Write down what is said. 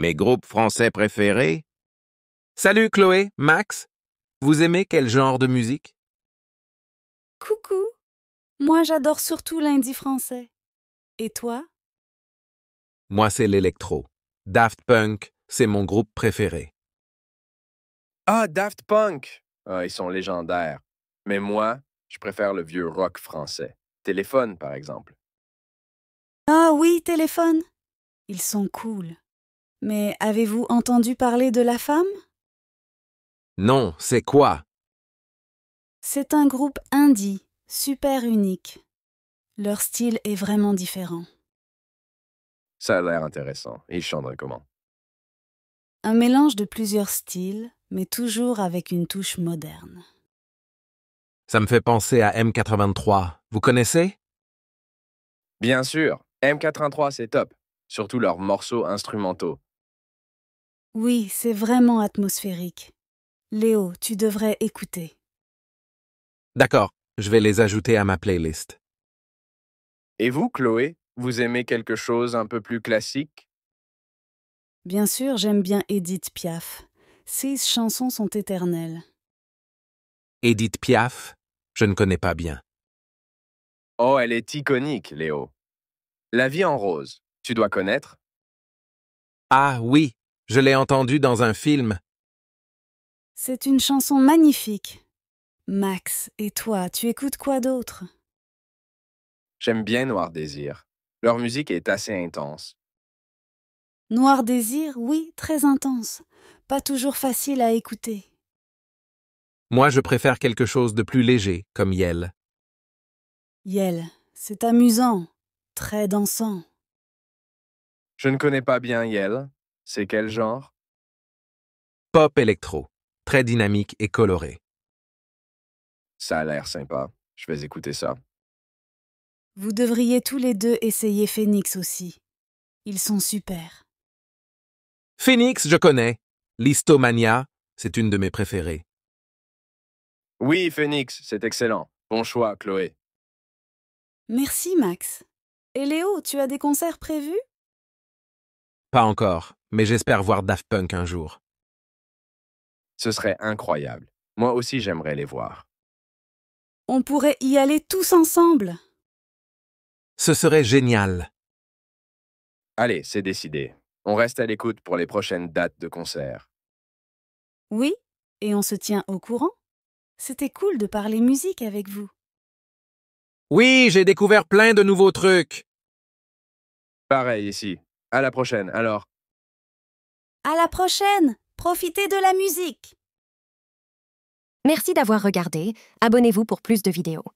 Mes groupes français préférés Salut Chloé, Max, vous aimez quel genre de musique Coucou, moi j'adore surtout l'indie français. Et toi Moi c'est l'électro. Daft Punk, c'est mon groupe préféré. Ah, Daft Punk Ah, ils sont légendaires. Mais moi, je préfère le vieux rock français. Téléphone, par exemple. Ah oui, téléphone. Ils sont cool. Mais avez-vous entendu parler de la femme Non, c'est quoi C'est un groupe indie, super unique. Leur style est vraiment différent. Ça a l'air intéressant. Ils chantent comment Un mélange de plusieurs styles, mais toujours avec une touche moderne. Ça me fait penser à M83. Vous connaissez Bien sûr, M83 c'est top, surtout leurs morceaux instrumentaux. Oui, c'est vraiment atmosphérique. Léo, tu devrais écouter. D'accord, je vais les ajouter à ma playlist. Et vous, Chloé, vous aimez quelque chose un peu plus classique Bien sûr, j'aime bien Edith Piaf. Ses chansons sont éternelles. Edith Piaf, je ne connais pas bien. Oh, elle est iconique, Léo. La vie en rose, tu dois connaître Ah oui, je l'ai entendu dans un film. C'est une chanson magnifique. Max, et toi, tu écoutes quoi d'autre J'aime bien Noir Désir. Leur musique est assez intense. Noir Désir, oui, très intense. Pas toujours facile à écouter. Moi, je préfère quelque chose de plus léger, comme Yel. Yel, c'est amusant, très dansant. Je ne connais pas bien Yel, c'est quel genre Pop électro, très dynamique et coloré. Ça a l'air sympa. Je vais écouter ça. Vous devriez tous les deux essayer Phoenix aussi. Ils sont super. Phoenix, je connais. Listomania, c'est une de mes préférées. Oui, Phoenix, c'est excellent. Bon choix, Chloé. Merci, Max. Et Léo, tu as des concerts prévus Pas encore mais j'espère voir Daft Punk un jour. Ce serait incroyable. Moi aussi j'aimerais les voir. On pourrait y aller tous ensemble. Ce serait génial. Allez, c'est décidé. On reste à l'écoute pour les prochaines dates de concert. Oui, et on se tient au courant. C'était cool de parler musique avec vous. Oui, j'ai découvert plein de nouveaux trucs. Pareil ici. À la prochaine, alors. À la prochaine Profitez de la musique Merci d'avoir regardé. Abonnez-vous pour plus de vidéos.